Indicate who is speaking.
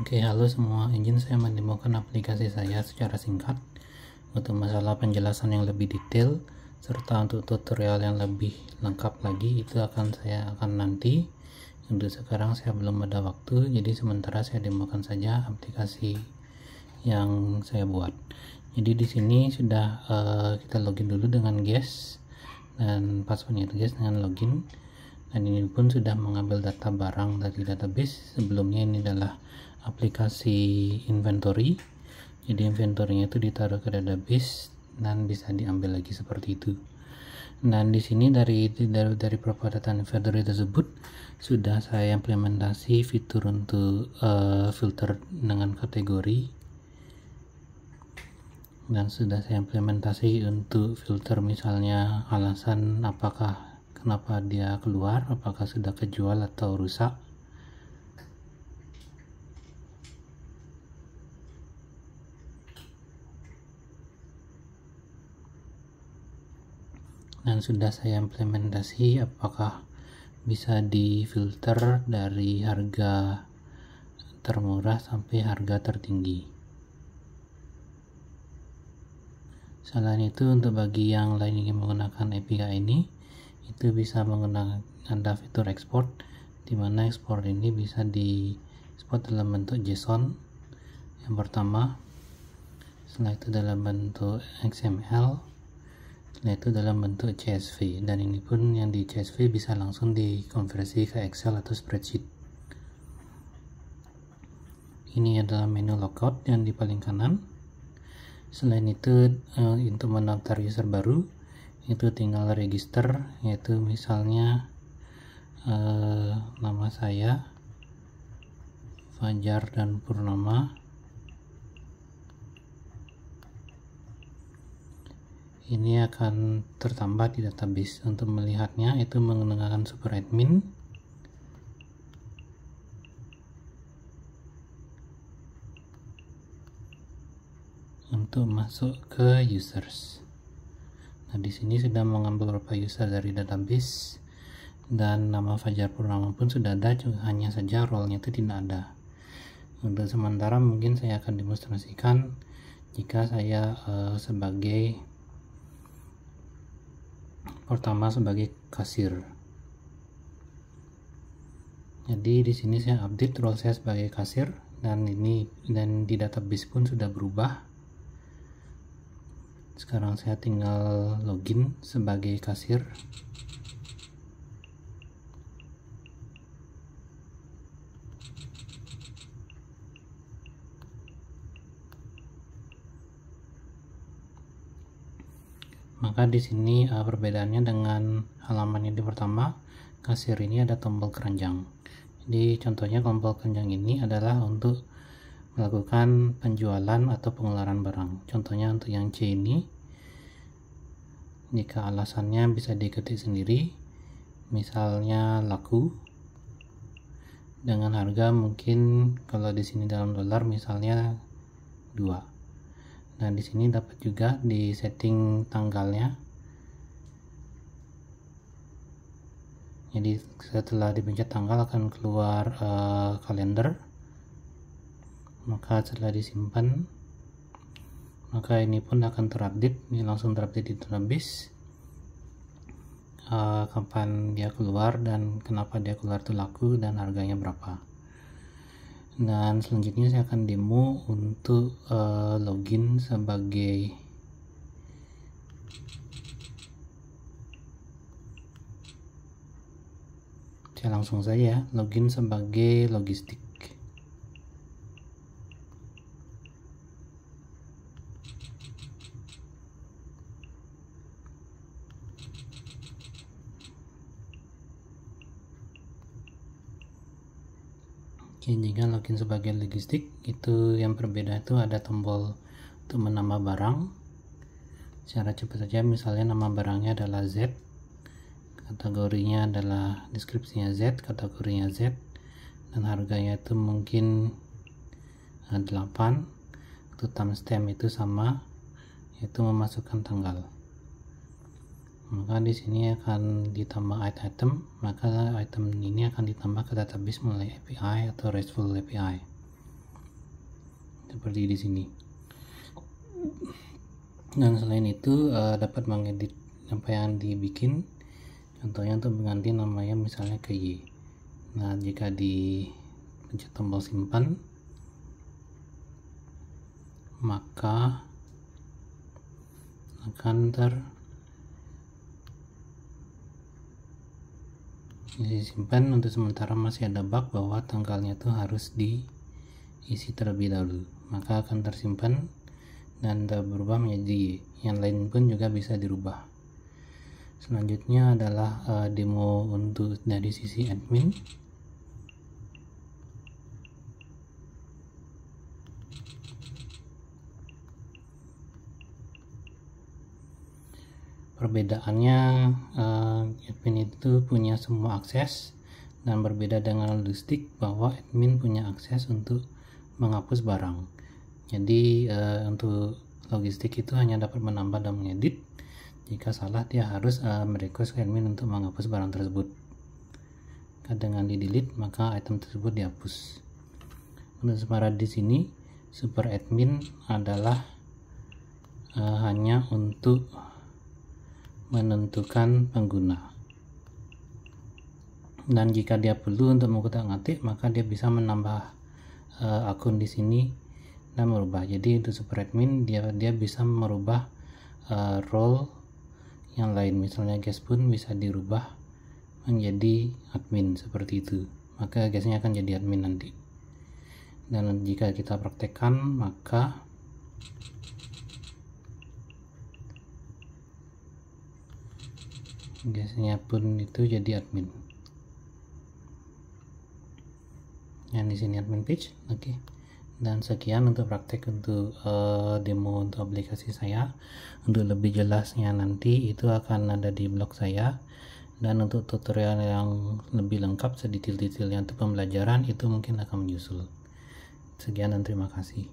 Speaker 1: Oke, halo semua. Izin saya menemukan aplikasi saya secara singkat untuk masalah penjelasan yang lebih detail serta untuk tutorial yang lebih lengkap lagi itu akan saya akan nanti. Untuk sekarang saya belum ada waktu, jadi sementara saya demokan saja aplikasi yang saya buat. Jadi di sini sudah uh, kita login dulu dengan guest dan passwordnya itu guest dengan login dan ini pun sudah mengambil data barang dari database sebelumnya ini adalah aplikasi inventory jadi inventory-nya itu ditaruh ke database dan bisa diambil lagi seperti itu dan di sini dari dari dari data inventory tersebut sudah saya implementasi fitur untuk uh, filter dengan kategori dan sudah saya implementasi untuk filter misalnya alasan apakah kenapa dia keluar apakah sudah kejual atau rusak dan sudah saya implementasi apakah bisa difilter dari harga termurah sampai harga tertinggi selain itu untuk bagi yang lain ingin menggunakan API ini itu bisa menggunakan fitur export di mana export ini bisa di export dalam bentuk JSON yang pertama setelah itu dalam bentuk XML setelah itu dalam bentuk CSV dan ini pun yang di CSV bisa langsung dikonversi ke Excel atau spreadsheet ini adalah menu logout yang di paling kanan selain itu eh, untuk mendaftar user baru itu tinggal register yaitu misalnya eh, nama saya Fajar dan Purnama ini akan tertambah di database untuk melihatnya itu menggunakan super admin untuk masuk ke users Nah, di sini sudah mengambil beberapa user dari database dan nama Fajar Purnama pun sudah ada, hanya saja role-nya itu tidak ada. Untuk sementara mungkin saya akan demonstrasikan jika saya uh, sebagai pertama sebagai kasir. Jadi di sini saya update role saya sebagai kasir dan ini dan di database pun sudah berubah sekarang saya tinggal login sebagai kasir maka di sini eh, perbedaannya dengan halaman yang di pertama kasir ini ada tombol keranjang jadi contohnya tombol keranjang ini adalah untuk melakukan penjualan atau pengeluaran barang contohnya untuk yang C ini jika alasannya bisa diikuti sendiri misalnya laku dengan harga mungkin kalau di sini dalam dolar misalnya 2 nah di sini dapat juga di setting tanggalnya jadi setelah dipencet tanggal akan keluar uh, kalender maka setelah disimpan maka ini pun akan terupdate ini langsung terupdate di database uh, kapan dia keluar dan kenapa dia keluar itu laku dan harganya berapa dan selanjutnya saya akan demo untuk uh, login sebagai saya langsung saja login sebagai logistik Oke, jika login sebagai logistik, itu yang berbeda itu ada tombol untuk menambah barang. Secara cepat saja, misalnya nama barangnya adalah Z, kategorinya adalah deskripsinya Z, kategorinya Z, dan harganya itu mungkin 8 eh, itu timestamp itu sama yaitu memasukkan tanggal maka di sini akan ditambah item maka item ini akan ditambah ke database melalui API atau RESTful API seperti di sini dan selain itu eh, dapat mengedit apa yang dibikin contohnya untuk mengganti namanya misalnya ke Y nah jika di pencet tombol simpan maka akan ter isi simpan untuk sementara masih ada bug bahwa tanggalnya itu harus diisi terlebih dahulu maka akan tersimpan dan berubah menjadi Y yang lain pun juga bisa dirubah selanjutnya adalah eh, demo untuk dari sisi admin perbedaannya uh, admin itu punya semua akses dan berbeda dengan logistik bahwa admin punya akses untuk menghapus barang jadi uh, untuk logistik itu hanya dapat menambah dan mengedit jika salah dia harus uh, merequest admin untuk menghapus barang tersebut dengan di delete maka item tersebut dihapus Untuk Semara di sini super admin adalah uh, hanya untuk menentukan pengguna dan jika dia perlu untuk mengkotak ngatik maka dia bisa menambah uh, akun di sini dan merubah jadi untuk super admin dia dia bisa merubah uh, role yang lain misalnya guest pun bisa dirubah menjadi admin seperti itu maka guestnya akan jadi admin nanti dan jika kita praktekkan maka biasanya pun itu jadi admin yang di sini admin page oke okay. dan sekian untuk praktek untuk uh, demo untuk aplikasi saya untuk lebih jelasnya nanti itu akan ada di blog saya dan untuk tutorial yang lebih lengkap sedetail-detailnya untuk pembelajaran itu mungkin akan menyusul sekian dan terima kasih